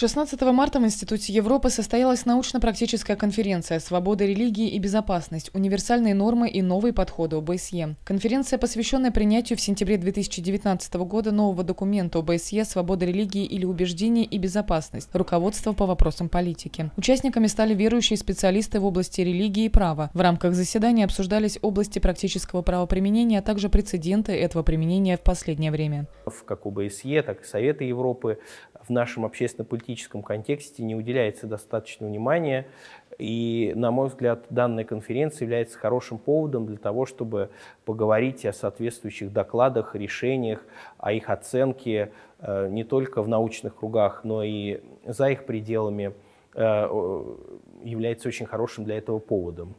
16 марта в Институте Европы состоялась научно-практическая конференция «Свобода религии и безопасность. Универсальные нормы и новый подход» ОБСЕ». Конференция, посвященная принятию в сентябре 2019 года нового документа ОБСЕ «Свобода религии или убеждений и безопасность. Руководство по вопросам политики». Участниками стали верующие специалисты в области религии и права. В рамках заседания обсуждались области практического правоприменения, а также прецеденты этого применения в последнее время. Как ОБСЕ, так и Советы Европы в нашем общественно-политическом контексте не уделяется достаточно внимания. И, на мой взгляд, данная конференция является хорошим поводом для того, чтобы поговорить о соответствующих докладах, решениях, о их оценке э, не только в научных кругах, но и за их пределами э, является очень хорошим для этого поводом.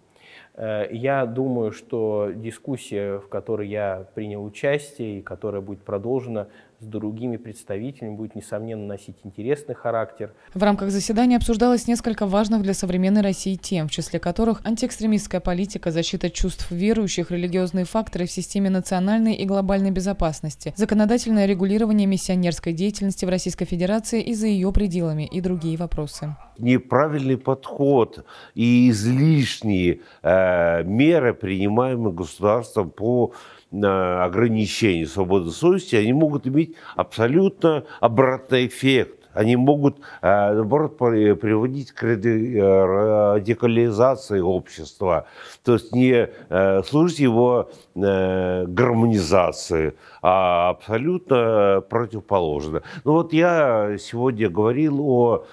Э, я думаю, что дискуссия, в которой я принял участие и которая будет продолжена с другими представителями, будет, несомненно, носить интересный характер. В рамках заседания обсуждалось несколько важных для современной России тем, в числе которых антиэкстремистская политика, защита чувств верующих, религиозные факторы в системе национальной и глобальной безопасности, законодательное регулирование миссионерской деятельности в Российской Федерации и за ее пределами и другие вопросы неправильный подход и излишние э, меры, принимаемые государством по э, ограничению свободы совести, они могут иметь абсолютно обратный эффект они могут, э, наоборот, приводить к э, радикализации общества. То есть не э, служить его гармонизации, а абсолютно противоположно. Ну вот я сегодня говорил о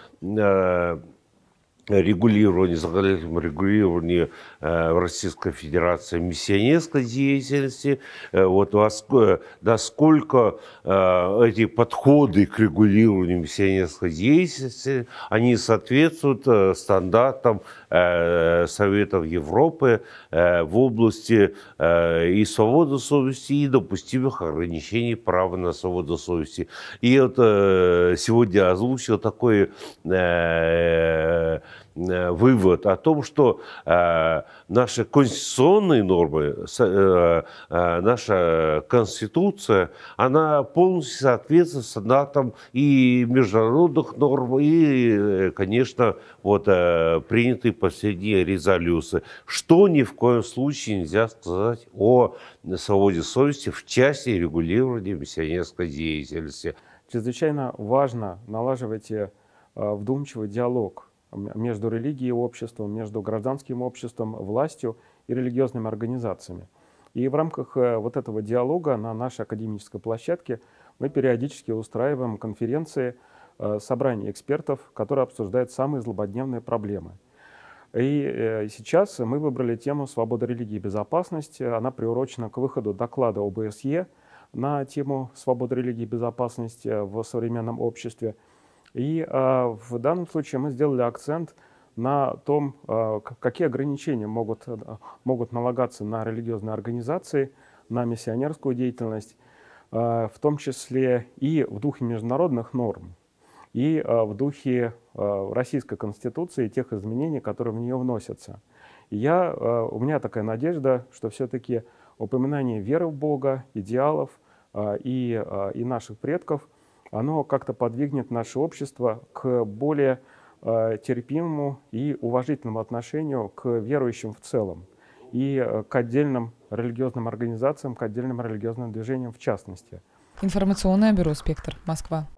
регулирования, законодательном регулировании в э, Российской Федерации миссионерской деятельности. Э, вот э, насколько э, эти подходы к регулированию миссионерской деятельности, они соответствуют стандартам Советов Европы в области и свободы совести, и допустимых ограничений права на свободу совести. И вот сегодня озвучил такой Э, вывод о том, что э, наши конституционные нормы, э, наша конституция, она полностью соответствует стандартам и международных норм, и, конечно, вот принятые последние резолюции, что ни в коем случае нельзя сказать о свободе совести в части регулирования миссионерской деятельности. Чрезвычайно важно налаживать вдумчивый диалог между религией и обществом, между гражданским обществом, властью и религиозными организациями. И в рамках э, вот этого диалога на нашей академической площадке мы периодически устраиваем конференции, э, собрания экспертов, которые обсуждают самые злободневные проблемы. И э, сейчас мы выбрали тему «Свобода религии и безопасность». Она приурочена к выходу доклада ОБСЕ на тему «Свобода религии и безопасности в современном обществе». И а, в данном случае мы сделали акцент на том, а, какие ограничения могут, э, могут налагаться на религиозные организации, на миссионерскую деятельность, а, в том числе и в духе международных норм, и в духе Российской Конституции и тех изменений, которые в нее вносятся. И я, у меня такая надежда, что все-таки упоминание веры в Бога, идеалов и, и наших предков – оно как-то подвигнет наше общество к более э, терпимому и уважительному отношению к верующим в целом и э, к отдельным религиозным организациям, к отдельным религиозным движениям в частности. Информационное бюро «Спектр», Москва.